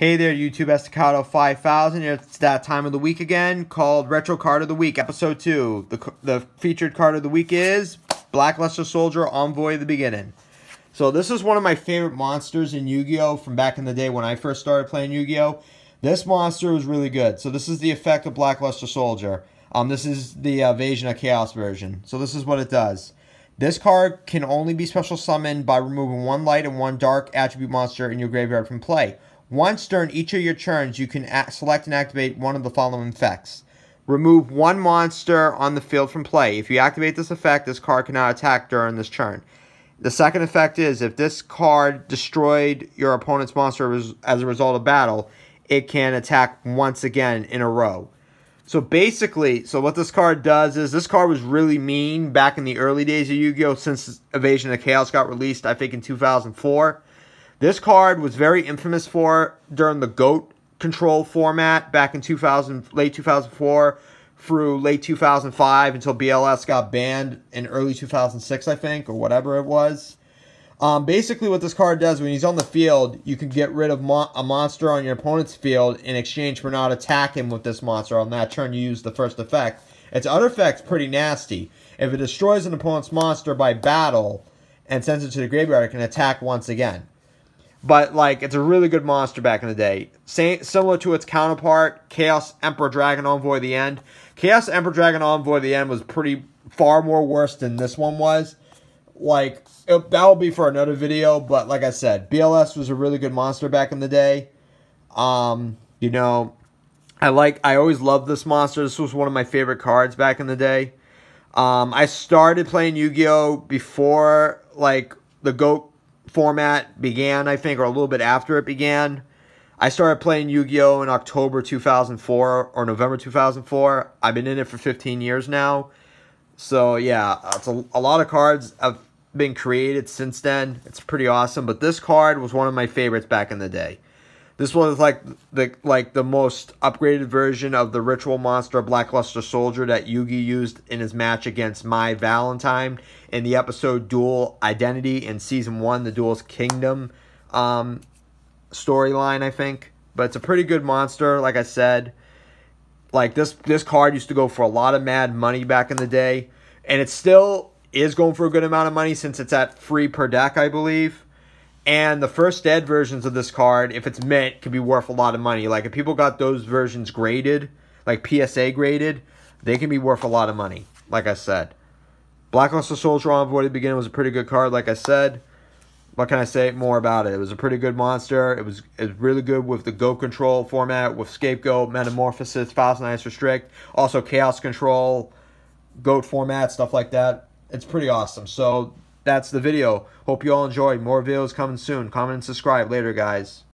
Hey there, YouTube Estacado 5000. It's that time of the week again called Retro Card of the Week, Episode 2. The, the featured card of the week is Blackluster Soldier Envoy of the Beginning. So this is one of my favorite monsters in Yu-Gi-Oh! from back in the day when I first started playing Yu-Gi-Oh! This monster was really good. So this is the effect of Blackluster Soldier. Um, This is the Evasion of Chaos version. So this is what it does. This card can only be special summoned by removing one light and one dark attribute monster in your graveyard from play once during each of your turns, you can select and activate one of the following effects. Remove one monster on the field from play. If you activate this effect, this card cannot attack during this turn. The second effect is if this card destroyed your opponent's monster as a result of battle, it can attack once again in a row. So basically, so what this card does is this card was really mean back in the early days of Yu-Gi-Oh! since Evasion of Chaos got released, I think in 2004. This card was very infamous for during the GOAT control format back in 2000, late 2004 through late 2005 until BLS got banned in early 2006, I think, or whatever it was. Um, basically, what this card does when he's on the field, you can get rid of mo a monster on your opponent's field in exchange for not attacking with this monster. On that turn, you use the first effect. Its other effect's pretty nasty. If it destroys an opponent's monster by battle and sends it to the graveyard, it can attack once again. But like, it's a really good monster back in the day. Same, similar to its counterpart, Chaos Emperor Dragon Envoy of the End. Chaos Emperor Dragon Envoy of the End was pretty far more worse than this one was. Like, it, that will be for another video. But like I said, BLS was a really good monster back in the day. Um, you know, I like I always loved this monster. This was one of my favorite cards back in the day. Um, I started playing Yu-Gi-Oh before like the Goat format began, I think, or a little bit after it began. I started playing Yu-Gi-Oh! in October 2004 or November 2004. I've been in it for 15 years now. So, yeah, it's a, a lot of cards have been created since then. It's pretty awesome. But this card was one of my favorites back in the day. This was like the like the most upgraded version of the ritual monster Blackluster Soldier that Yugi used in his match against My Valentine in the episode Dual Identity in season one, the Duel's Kingdom um, storyline, I think. But it's a pretty good monster, like I said. Like this this card used to go for a lot of mad money back in the day. And it still is going for a good amount of money since it's at free per deck, I believe. And the first dead versions of this card, if it's mint, could be worth a lot of money. Like, if people got those versions graded, like PSA graded, they can be worth a lot of money, like I said. Black Hustle Soldier Envoy at the beginning was a pretty good card, like I said. What can I say more about it? It was a pretty good monster. It was, it was really good with the Go Control format, with Scapegoat, Metamorphosis, Thousand Eyes Restrict, also Chaos Control, Goat format, stuff like that. It's pretty awesome. So that's the video. Hope you all enjoy. More videos coming soon. Comment and subscribe later, guys.